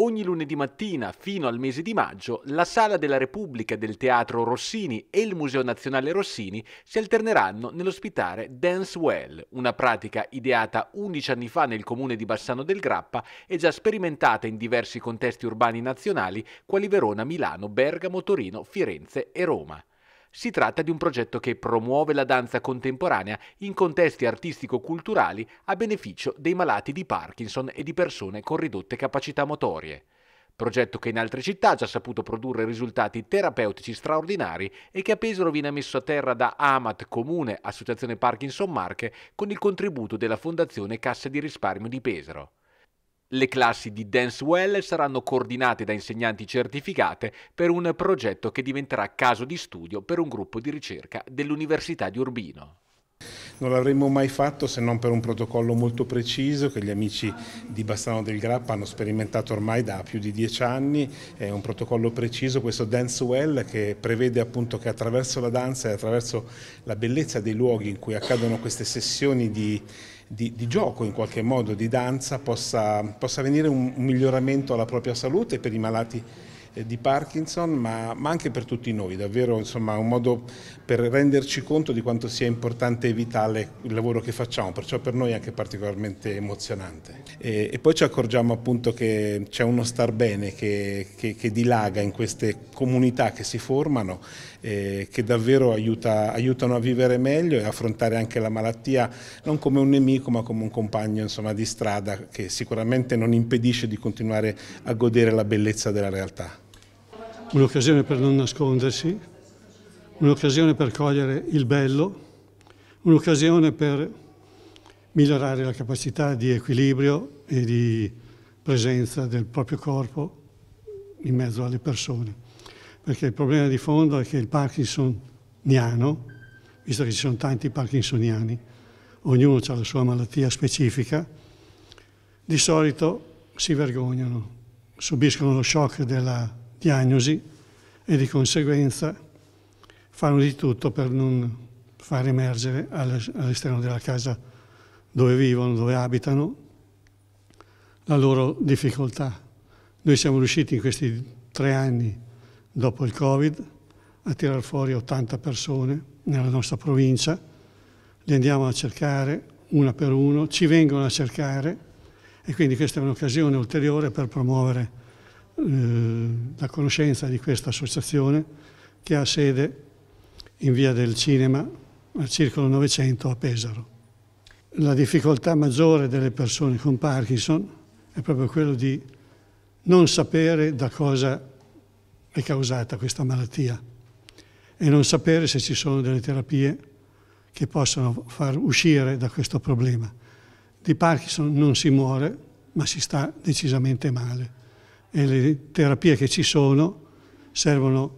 Ogni lunedì mattina fino al mese di maggio la Sala della Repubblica del Teatro Rossini e il Museo Nazionale Rossini si alterneranno nell'ospitare Dance Well, una pratica ideata 11 anni fa nel comune di Bassano del Grappa e già sperimentata in diversi contesti urbani nazionali quali Verona, Milano, Bergamo, Torino, Firenze e Roma. Si tratta di un progetto che promuove la danza contemporanea in contesti artistico-culturali a beneficio dei malati di Parkinson e di persone con ridotte capacità motorie. Progetto che in altre città ha già saputo produrre risultati terapeutici straordinari e che a Pesaro viene messo a terra da AMAT Comune, Associazione Parkinson Marche, con il contributo della Fondazione Cassa di Risparmio di Pesaro. Le classi di Dancewell saranno coordinate da insegnanti certificate per un progetto che diventerà caso di studio per un gruppo di ricerca dell'Università di Urbino non l'avremmo mai fatto se non per un protocollo molto preciso che gli amici di Bastano del Grappa hanno sperimentato ormai da più di dieci anni, è un protocollo preciso, questo Dance Well che prevede appunto che attraverso la danza e attraverso la bellezza dei luoghi in cui accadono queste sessioni di di, di, gioco in qualche modo, di danza, possa, possa venire un, un miglioramento alla propria salute per i malati eh, di Parkinson, ma, ma, anche per tutti noi, davvero insomma, un modo per renderci conto di quanto sia importante e vitale il lavoro che facciamo, perciò per noi è anche particolarmente emozionante. E, e poi ci accorgiamo appunto che c'è uno star bene che, che, che, dilaga in queste comunità che si formano, eh, che davvero aiuta, aiutano a vivere meglio e affrontare anche la malattia non come un nemico ma come un compagno insomma, di strada che sicuramente non impedisce di continuare a godere la bellezza della realtà un'occasione per non nascondersi, un'occasione per cogliere il bello, un'occasione per migliorare la capacità di equilibrio e di presenza del proprio corpo in mezzo alle persone. Perché il problema di fondo è che il parkinsoniano, visto che ci sono tanti parkinsoniani, ognuno ha la sua malattia specifica, di solito si vergognano, subiscono lo shock della diagnosi e di conseguenza fanno di tutto per non far emergere all'esterno della casa dove vivono, dove abitano, la loro difficoltà. Noi siamo riusciti in questi tre anni dopo il Covid a tirar fuori 80 persone nella nostra provincia, li andiamo a cercare una per uno, ci vengono a cercare e quindi questa è un'occasione ulteriore per promuovere eh, la conoscenza di questa associazione che ha sede in via del cinema al Circolo 900 a Pesaro. La difficoltà maggiore delle persone con Parkinson è proprio quello di non sapere da cosa è causata questa malattia e non sapere se ci sono delle terapie che possano far uscire da questo problema. Di Parkinson non si muore, ma si sta decisamente male e le terapie che ci sono servono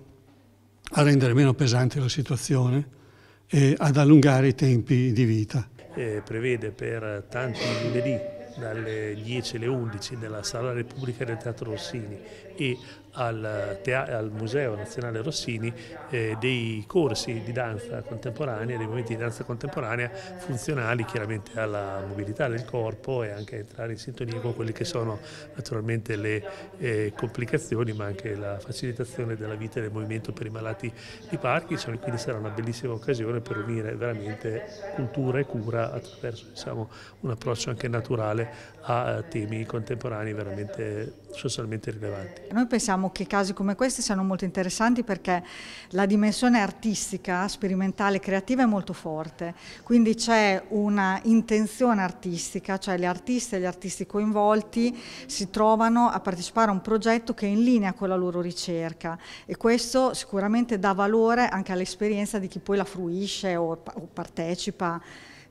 a rendere meno pesante la situazione e ad allungare i tempi di vita. Eh, prevede per tanti lunedì dalle 10 alle 11 nella Sala Repubblica del Teatro Rossini e al, al, Museo Nazionale Rossini eh, dei corsi di danza contemporanea, dei momenti di danza contemporanea funzionali chiaramente alla mobilità del corpo e anche a entrare in sintonia con quelle che sono naturalmente le eh, complicazioni ma anche la facilitazione della vita e del movimento per i malati di Parkinson e quindi sarà una bellissima occasione per unire veramente cultura e cura attraverso diciamo, un approccio anche naturale a eh, temi contemporanei veramente socialmente rilevanti. Noi pensiamo pensiamo che casi come questi siano molto interessanti perché la dimensione artistica, sperimentale, creativa è molto forte, quindi c'è una intenzione artistica, cioè gli artisti e gli artisti coinvolti si trovano a partecipare a un progetto che è in linea con la loro ricerca e questo sicuramente dà valore anche all'esperienza di chi poi la fruisce o, o partecipa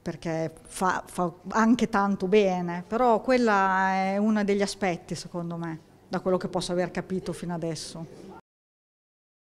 perché fa, fa anche tanto bene, però quello è uno degli aspetti secondo me da quello che posso aver capito fino adesso.